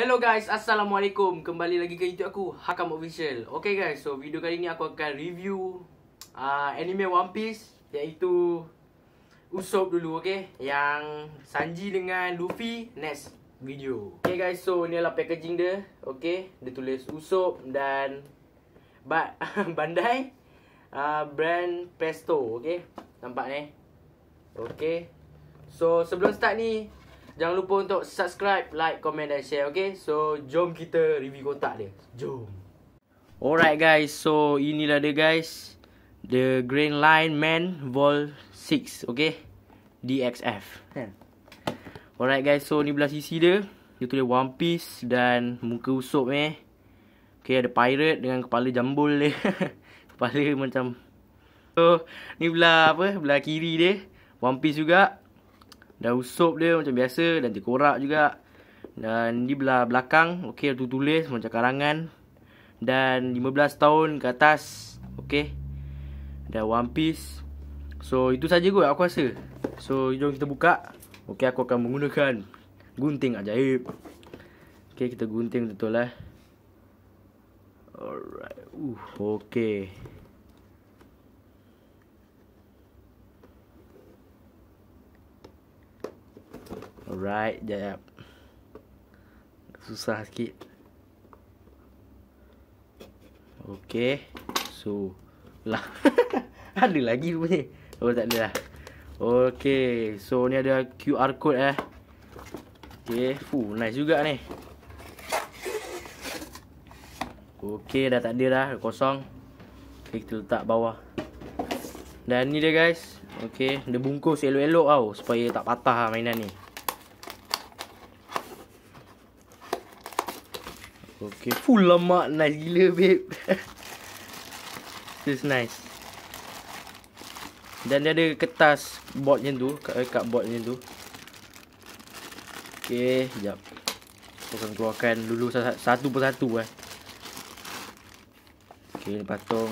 Hello guys, Assalamualaikum Kembali lagi ke YouTube aku, Hakam Official Ok guys, so video kali ni aku akan review uh, Anime One Piece Iaitu Usopp dulu, ok Yang Sanji dengan Luffy Next video Ok guys, so ni adalah packaging dia Ok, dia tulis Usopp dan ba Bandai uh, Brand Presto, ok Nampak ni Ok So sebelum start ni jangan lupa untuk subscribe, like, komen dan share, okay? So, jom kita review kotak dia. Jom. Alright guys, so inilah dia guys. The Green Line Man Vol 6, okay? DXF. Yeah. Kan? Alright guys, so ni belah sisi dia. Dia tulis One Piece dan muka usop ni. Eh. Okay, ada pirate dengan kepala jambul dia. kepala macam... So, ni belah apa? Belah kiri dia. One Piece juga. Dah usup dia macam biasa dan terkorak juga. Dan di belah belakang okey tu tulis macam karangan. Dan 15 tahun ke atas okey. Dan One Piece. So itu saja gua aku rasa. So jom kita buka. Okey aku akan menggunakan gunting ajaib. Okey kita gunting betul lah. Alright. Uh okey. Alright, jap. Susah sikit. Okay. So, lah. ada lagi punya. Oh, tak ada lah. Okay. So, ni ada QR code eh. Okay. Fuh, nice juga ni. Okay, dah tak ada dah. Kosong. Okay, kita letak bawah. Dan ni dia guys. Okay. Dia bungkus elok-elok tau. Supaya tak patah lah mainan ni. Okay. Full lemak nice gila babe. This nice. Dan dia ada kertas board yang tu, kat kat board yang tu. Okey, jap. Aku akan keluarkan dulu satu persatu eh. Okey, patung.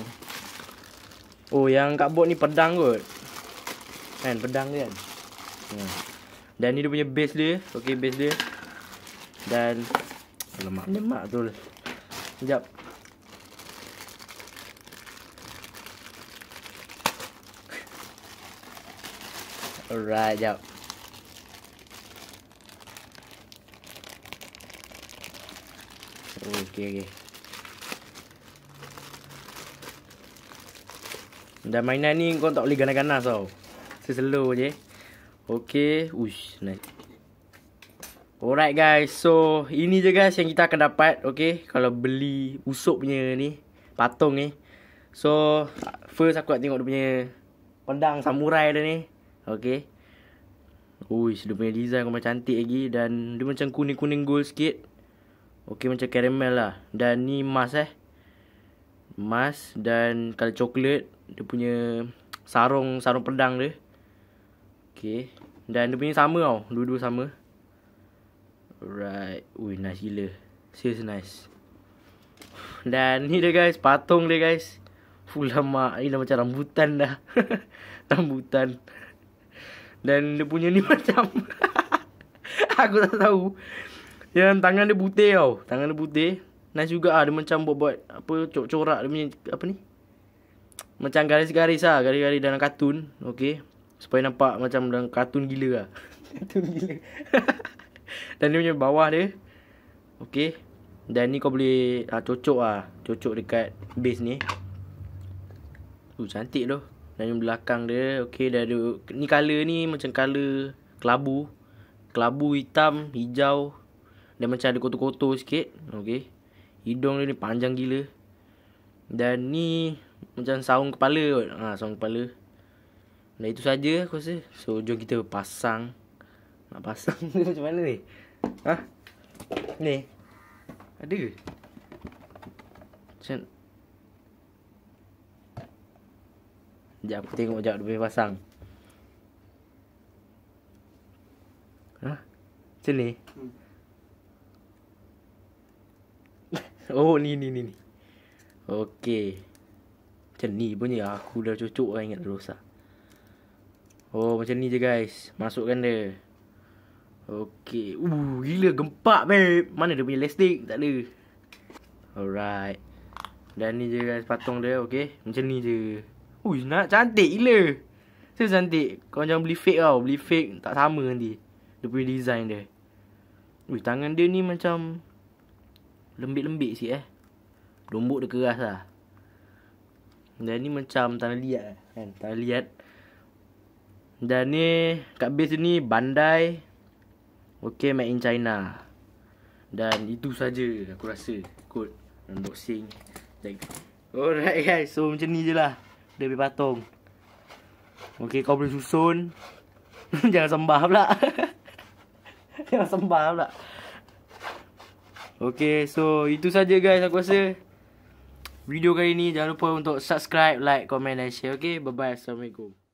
Oh, yang kat board ni pedang kot. Kan pedang kan. Hmm. Dan ni dia punya base dia. Okey, base dia. Dan lemak lemak betul lah. sekejap alright sekejap okay, okey. Dan mainan ni kau tak boleh ganas-ganas tau. Saya slow je. okay, Uish, nice. Alright guys, so ini je guys yang kita akan dapat Okay, kalau beli usuk punya ni Patung ni So, first aku nak tengok dia punya pedang samurai dia ni Okay Uish, dia punya design kau cantik lagi Dan dia macam kuning-kuning gold sikit Okay, macam caramel lah Dan ni emas eh Emas dan kalau coklat Dia punya sarung, sarung pedang dia Okay Dan dia punya sama tau, dua-dua sama Alright Ui nice gila Serious nice Dan ni dia guys Patung dia guys Full lama Ini dah macam rambutan dah Rambutan Dan dia punya ni macam Aku tak tahu Yang tangan dia putih tau Tangan dia putih Nice juga ah Dia macam buat-buat Apa corak-corak Dia punya apa ni Macam garis-garis lah Garis-garis dalam kartun Okay Supaya nampak macam dalam kartun gila lah Kartun gila dan dia punya bawah dia Okay Dan ni kau boleh uh, Cocok lah Cocok dekat Base ni Uh cantik tu Dan yang belakang dia Okay dia ada, Ni colour ni Macam colour Kelabu Kelabu hitam Hijau Dan macam ada kotor-kotor sikit Okay Hidung dia ni panjang gila Dan ni Macam saung kepala kot Haa saung kepala Dan itu saja aku rasa So jom kita pasang Nak pasang macam mana ni Ha? Ni. Ada ke? Cen. Jap aku tengok jap boleh pasang. Ha? Macam ni. Hmm. Oh ni ni ni ni. Okey. Macam ni bunyi aku dah cucuk kan ingat rosak. Lah. Oh macam ni je guys. Masukkan dia. Okey. Uh gila gempak babe. Mana dia punya elastik? Tak ada. Alright. Dan ni je guys patung dia, okey. Macam ni je. Ui, nak cantik gila. Tu cantik. Kau jangan beli fake tau. Beli fake tak sama nanti. Dia punya design dia. Ui, tangan dia ni macam lembik-lembik sikit eh. Lombok dia keras lah. Dan ni macam tanah liat eh, kan. Tanah liat. Dan ni kat base ni bandai Okay made in China Dan itu saja aku rasa Kod unboxing Alright guys so macam ni je lah Dia patung Okay kau boleh susun Jangan sembah pula Jangan sembah pula Okay so itu saja guys aku rasa Video kali ni jangan lupa untuk subscribe, like, komen dan share. Okay, bye-bye. Assalamualaikum.